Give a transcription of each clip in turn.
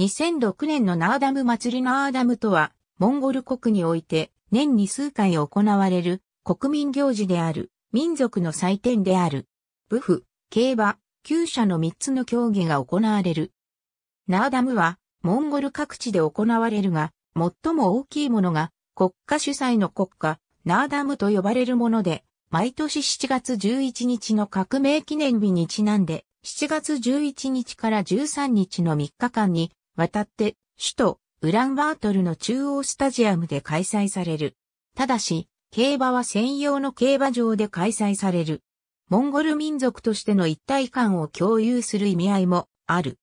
2006年のナーダム祭りナーダムとは、モンゴル国において年に数回行われる国民行事である、民族の祭典である。武府、競馬、旧社の3つの競技が行われる。ナーダムは、モンゴル各地で行われるが、最も大きいものが、国家主催の国家、ナーダムと呼ばれるもので、毎年7月11日の革命記念日にちなんで、7月11日から13日の3日間に渡って首都ウランバートルの中央スタジアムで開催される。ただし、競馬は専用の競馬場で開催される。モンゴル民族としての一体感を共有する意味合いもある。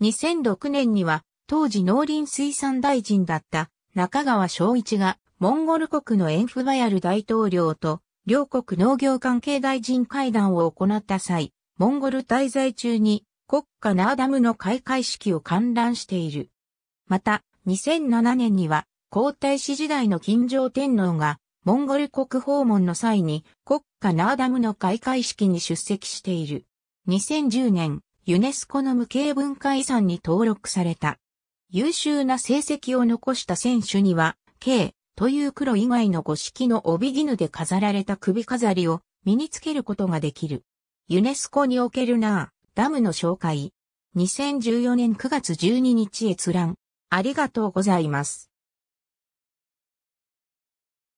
2006年には当時農林水産大臣だった中川昭一がモンゴル国のエンフバヤル大統領と両国農業関係大臣会談を行った際、モンゴル滞在中に国家ナーダムの開会式を観覧している。また、2007年には、皇太子時代の金城天皇が、モンゴル国訪問の際に、国家ナーダムの開会式に出席している。2010年、ユネスコの無形文化遺産に登録された。優秀な成績を残した選手には、K という黒以外の五色の帯絹で飾られた首飾りを身につけることができる。ユネスコにおけるなぁ。ダムの紹介。2014年9月12日閲覧。ありがとうございます。